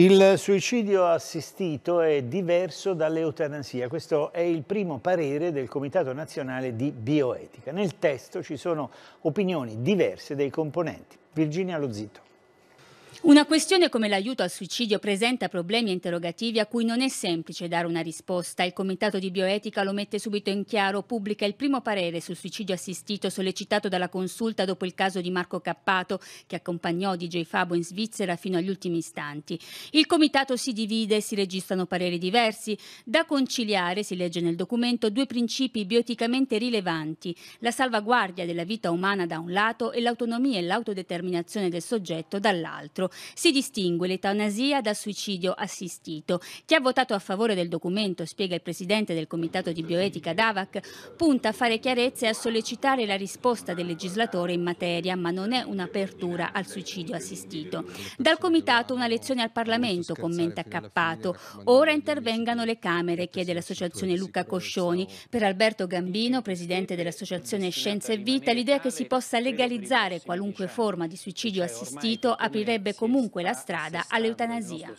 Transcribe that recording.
Il suicidio assistito è diverso dall'eutanasia, questo è il primo parere del Comitato Nazionale di Bioetica. Nel testo ci sono opinioni diverse dei componenti. Virginia Lozito. Una questione come l'aiuto al suicidio presenta problemi e interrogativi a cui non è semplice dare una risposta. Il Comitato di Bioetica lo mette subito in chiaro, pubblica il primo parere sul suicidio assistito sollecitato dalla consulta dopo il caso di Marco Cappato che accompagnò DJ Fabo in Svizzera fino agli ultimi istanti. Il Comitato si divide e si registrano pareri diversi. Da conciliare, si legge nel documento, due principi bioeticamente rilevanti, la salvaguardia della vita umana da un lato e l'autonomia e l'autodeterminazione del soggetto dall'altro. Si distingue l'etanasia dal suicidio assistito. Chi ha votato a favore del documento, spiega il presidente del Comitato di Bioetica Davac, punta a fare chiarezza e a sollecitare la risposta del legislatore in materia, ma non è un'apertura al suicidio assistito. Dal Comitato una lezione al Parlamento, commenta Cappato. Ora intervengano le Camere, chiede l'associazione Luca Coscioni. Per Alberto Gambino, presidente dell'associazione Scienza e Vita, l'idea che si possa legalizzare qualunque forma di suicidio assistito aprirebbe comunque la strada all'eutanasia.